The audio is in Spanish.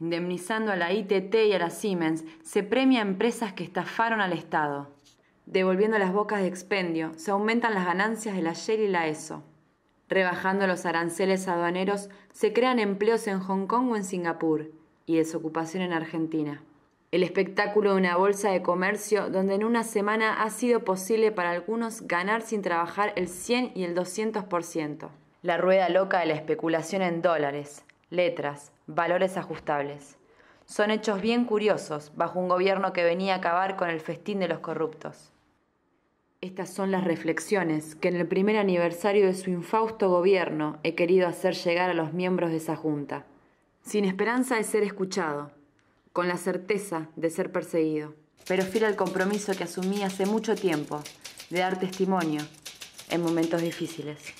Indemnizando a la ITT y a la Siemens, se premia a empresas que estafaron al Estado. Devolviendo las bocas de expendio, se aumentan las ganancias de la Shell y la ESO. Rebajando los aranceles aduaneros, se crean empleos en Hong Kong o en Singapur y desocupación en Argentina. El espectáculo de una bolsa de comercio donde en una semana ha sido posible para algunos ganar sin trabajar el 100 y el 200%. La rueda loca de la especulación en dólares, letras, valores ajustables. Son hechos bien curiosos bajo un gobierno que venía a acabar con el festín de los corruptos. Estas son las reflexiones que en el primer aniversario de su infausto gobierno he querido hacer llegar a los miembros de esa junta, sin esperanza de ser escuchado, con la certeza de ser perseguido, pero fiel al compromiso que asumí hace mucho tiempo de dar testimonio en momentos difíciles.